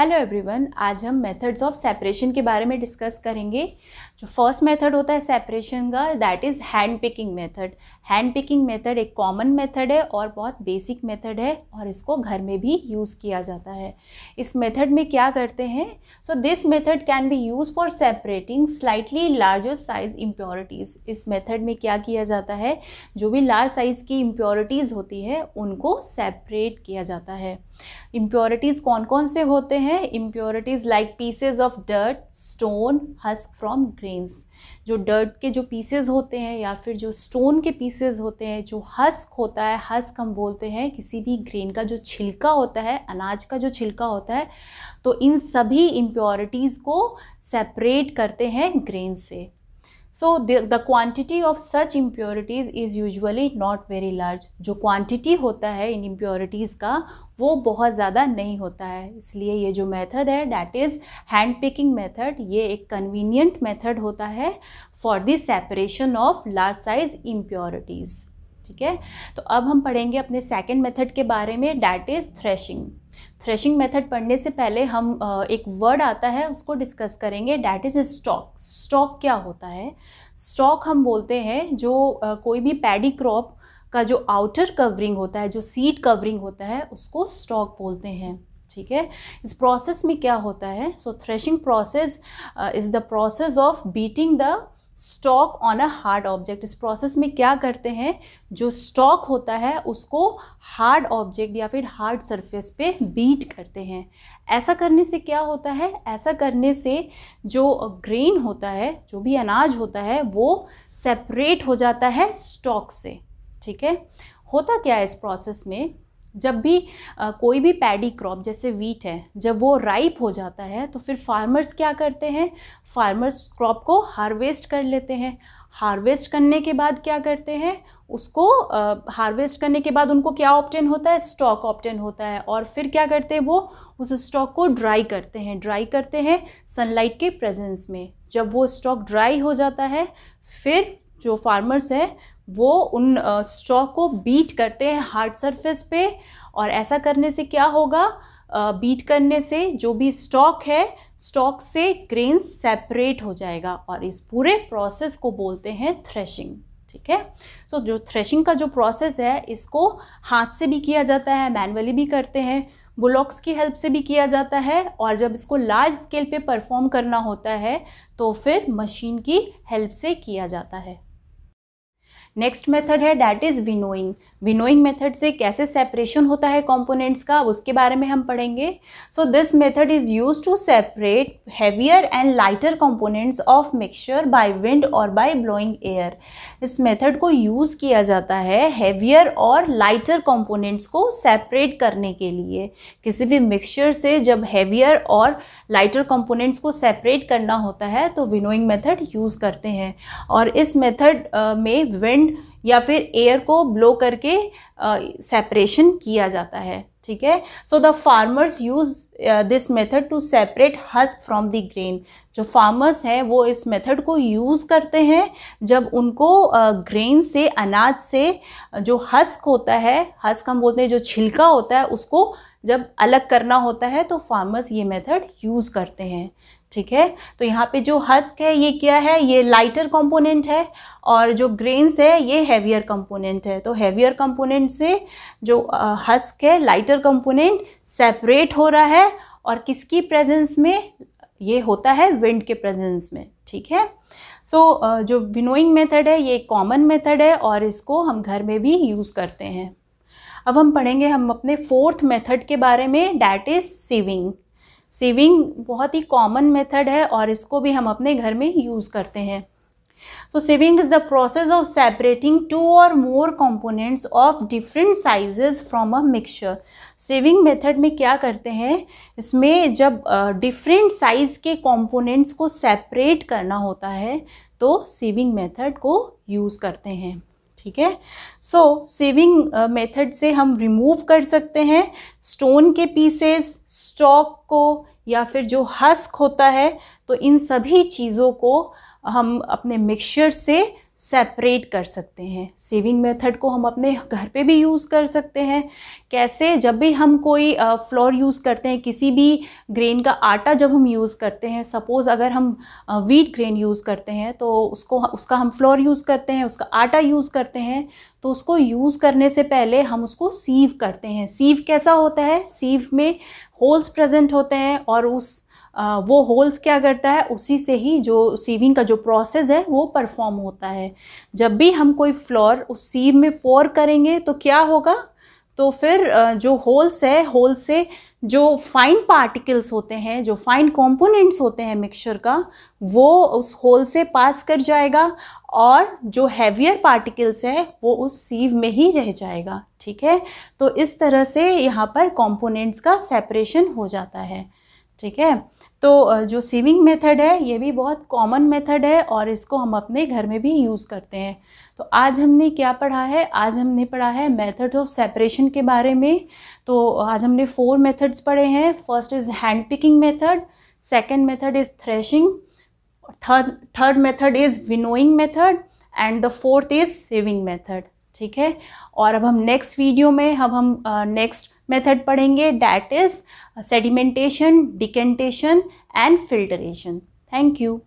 hello everyone आज हम methods of separation के बारे में डिस्कस करेंगे जो फर्स्ट मेथड होता है सेपरेशन का that is hand picking method hand picking method एक कॉमन मेथड है और बहुत बेसिक मेथड है और इसको घर में भी यूज़ किया जाता है इस मेथड में क्या करते हैं so this method can be use for separating slightly larger size impurities इस मेथड में क्या किया जाता है जो भी लार्ज साइज़ की इम्प्योरिटीज़ होती है उनको सेपरेट किया जाता है इम्प्योरिटीज़ कौन कौन से होते हैं हैं impurities like pieces of dirt stone husk from grains जो डर्ट के जो पीसेज होते हैं या फिर जो स्टोन के पीसेज होते हैं जो हस्क होता है हस्क हम बोलते हैं किसी भी ग्रेन का जो छिलका होता है अनाज का जो छिलका होता है तो इन सभी इम्प्योरिटीज़ को सेपरेट करते हैं ग्रेन से so the quantity of such impurities is usually not very large जो क्वान्टिटी होता है इन इम्प्योरिटीज़ का वो बहुत ज़्यादा नहीं होता है इसलिए ये जो मेथड है that is hand picking method ये एक कन्वीनियंट मेथड होता है for the separation of large size impurities ठीक है तो अब हम पढ़ेंगे अपने सेकेंड मेथड के बारे में that is threshing threshing method पढ़ने से पहले हम एक वर्ड आता है उसको डिस्कस करेंगे डैट इज़ स्टॉक स्टॉक क्या होता है स्टॉक हम बोलते हैं जो कोई भी पैडी क्रॉप का जो आउटर कवरिंग होता है जो सीड कवरिंग होता है उसको स्टॉक बोलते हैं ठीक है इस प्रोसेस में क्या होता है so threshing process is the process of beating the stalk on a hard object इस प्रोसेस में क्या करते हैं जो स्टॉक होता है उसको हार्ड ऑब्जेक्ट या फिर हार्ड सरफेस पे बीट करते हैं ऐसा करने से क्या होता है ऐसा करने से जो ग्रेन होता है जो भी अनाज होता है वो सेपरेट हो जाता है स्टॉक से ठीक है होता क्या है इस प्रोसेस में जब भी आ, कोई भी पैडी क्रॉप जैसे वीट है जब वो राइप हो जाता है तो फिर फार्मर्स क्या करते हैं फार्मर्स क्रॉप को हार्वेस्ट कर लेते हैं हार्वेस्ट करने के बाद क्या करते हैं उसको हार्वेस्ट करने के बाद उनको क्या ऑप्टेन होता है स्टॉक ऑप्टेन होता है और फिर क्या करते हैं वो उस स्टॉक को ड्राई करते हैं ड्राई करते हैं सनलाइट के प्रेजेंस में जब वो स्टॉक ड्राई हो जाता है फिर जो फार्मर्स हैं वो उन स्ट्रॉ को बीट करते हैं हार्ड सरफेस पे और ऐसा करने से क्या होगा बीट करने से जो भी स्टॉक है स्टॉक से ग्रेन सेपरेट हो जाएगा और इस पूरे प्रोसेस को बोलते हैं थ्रेशिंग ठीक है सो so, जो थ्रेशिंग का जो प्रोसेस है इसको हाथ से भी किया जाता है मैनुअली भी करते हैं बुलॉक्स की हेल्प से भी किया जाता है और जब इसको लार्ज स्केल पे परफॉर्म करना होता है तो फिर मशीन की हेल्प से किया जाता है नेक्स्ट मेथड है that is winnowing winnowing method से कैसे सेपरेशन होता है कॉम्पोनेंट्स का उसके बारे में हम पढ़ेंगे so this method is use to separate heavier and lighter components of mixture by wind और बाय ब्लोइंग एयर इस मेथड को यूज़ किया जाता है हैवियर और लाइटर कॉम्पोनेंट्स को सेपरेट करने के लिए किसी भी मिक्सचर से जब हैवियर और लाइटर कॉम्पोनेंट्स को सेपरेट करना होता है तो विनोइंग मेथड यूज़ करते हैं और इस मेथड में विंड विंड या फिर एयर को ब्लो करके सेपरेशन किया जाता है ठीक है so the farmers use this method to separate husk from the grain जो फार्मर्स हैं वो इस मेथड को यूज़ करते हैं जब उनको ग्रेन uh, से अनाज से जो हस्क होता है हस्क हम बोलते हैं जो छिलका होता है उसको जब अलग करना होता है तो फार्मर्स ये मेथड यूज़ करते हैं ठीक है तो यहाँ पे जो हस्क है ये क्या है ये लाइटर कंपोनेंट है और जो ग्रेन्स है ये हैवियर कंपोनेंट है तो हैवियर कंपोनेंट से जो हस्क uh, है लाइटर कंपोनेंट सेपरेट हो रहा है और किसकी प्रेजेंस में ये होता है विंड के प्रेजेंस में ठीक है सो so, uh, जो विनोइंग मेथड है ये कॉमन मेथड है और इसको हम घर में भी यूज़ करते हैं अब हम पढ़ेंगे हम अपने फोर्थ मेथड के बारे में डैट इज़ सेविंग सेविंग बहुत ही कॉमन मेथड है और इसको भी हम अपने घर में यूज़ करते हैं so sieving is the process of separating two और more components of different size from a mixture sieving method में क्या करते हैं इसमें जब डिफरेंट uh, साइज के कॉम्पोनेंट्स को सेपरेट करना होता है तो सेविंग मेथड को यूज़ करते हैं ठीक है सो सेविंग मेथड से हम रिमूव कर सकते हैं स्टोन के पीसेस स्टॉक को या फिर जो हस्क होता है तो इन सभी चीज़ों को हम अपने मिक्सचर से सेपरेट कर सकते हैं सेविंग मेथड को हम अपने घर पे भी यूज़ कर सकते हैं कैसे जब भी हम कोई फ्लोर यूज़ करते हैं किसी भी ग्रेन का आटा जब हम यूज़ करते हैं सपोज़ अगर हम वीट ग्रेन यूज़ करते हैं तो उसको उसका हम फ्लोर यूज़ करते हैं उसका आटा यूज़ करते हैं तो उसको यूज़ करने से पहले हम उसको सीव करते हैं सीव कैसा होता है सीव में होल्स प्रेजेंट होते हैं और उस वो होल्स क्या करता है उसी से ही जो सीविंग का जो प्रोसेस है वो परफॉर्म होता है जब भी हम कोई फ्लोर उस सीव में पोर करेंगे तो क्या होगा तो फिर जो होल्स है होल से जो फाइन पार्टिकल्स होते हैं जो फाइन कंपोनेंट्स होते हैं मिक्सचर का वो उस होल से पास कर जाएगा और जो हैवियर पार्टिकल्स है वो उस सीव में ही रह जाएगा ठीक है तो इस तरह से यहाँ पर कंपोनेंट्स का सेपरेशन हो जाता है ठीक है तो जो सीविंग मेथड है ये भी बहुत कॉमन मेथड है और इसको हम अपने घर में भी यूज़ करते हैं तो आज हमने क्या पढ़ा है आज हमने पढ़ा है मेथड्स ऑफ सेपरेशन के बारे में तो आज हमने फोर मेथड्स पढ़े हैं first is hand picking method second method is threshing third third method is winnowing method and the fourth is sieving method ठीक है और अब हम नेक्स्ट वीडियो में अब हम नेक्स्ट मेथड पढ़ेंगे that is sedimentation decantation and filtration thank you